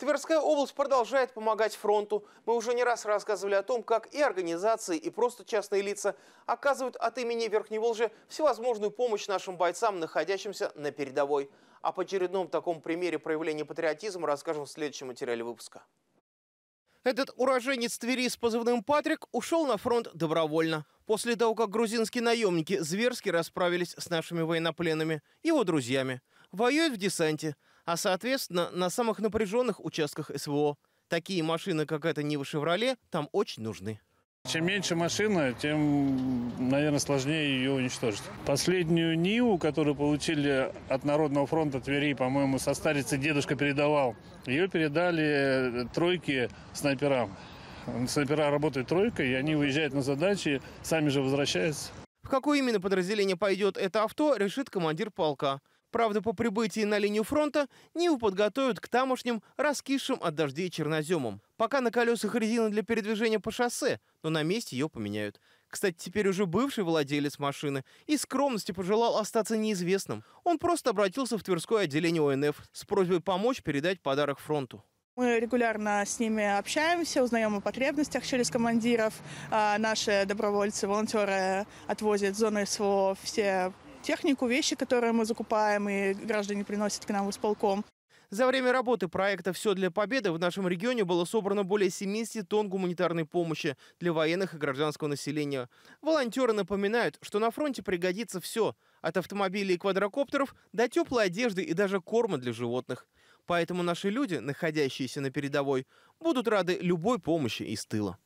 Тверская область продолжает помогать фронту. Мы уже не раз рассказывали о том, как и организации, и просто частные лица оказывают от имени Верхневолжья всевозможную помощь нашим бойцам, находящимся на передовой. О очередном таком примере проявления патриотизма расскажем в следующем материале выпуска. Этот уроженец Твери с позывным «Патрик» ушел на фронт добровольно. После того, как грузинские наемники зверски расправились с нашими военнопленными, его друзьями. Воюет в десанте – а, соответственно, на самых напряженных участках СВО такие машины, как эта Нива «Шевроле», там очень нужны. Чем меньше машина, тем, наверное, сложнее ее уничтожить. Последнюю НИУ, которую получили от Народного фронта Твери, по-моему, со старицы дедушка передавал, ее передали э, тройке снайперам. Снайпера работают тройкой, и они выезжают на задачи, сами же возвращаются. В какое именно подразделение пойдет это авто, решит командир полка. Правда, по прибытии на линию фронта Ниву подготовят к тамошним раскисшим от дождей черноземам. Пока на колесах резина для передвижения по шоссе, но на месте ее поменяют. Кстати, теперь уже бывший владелец машины и скромности пожелал остаться неизвестным. Он просто обратился в Тверское отделение ОНФ с просьбой помочь передать подарок фронту. Мы регулярно с ними общаемся, узнаем о потребностях через командиров. А, наши добровольцы, волонтеры отвозят в зоны СВО все технику, вещи, которые мы закупаем, и граждане приносят к нам в исполком. За время работы проекта «Все для победы» в нашем регионе было собрано более 70 тонн гуманитарной помощи для военных и гражданского населения. Волонтеры напоминают, что на фронте пригодится все – от автомобилей и квадрокоптеров до теплой одежды и даже корма для животных. Поэтому наши люди, находящиеся на передовой, будут рады любой помощи из тыла.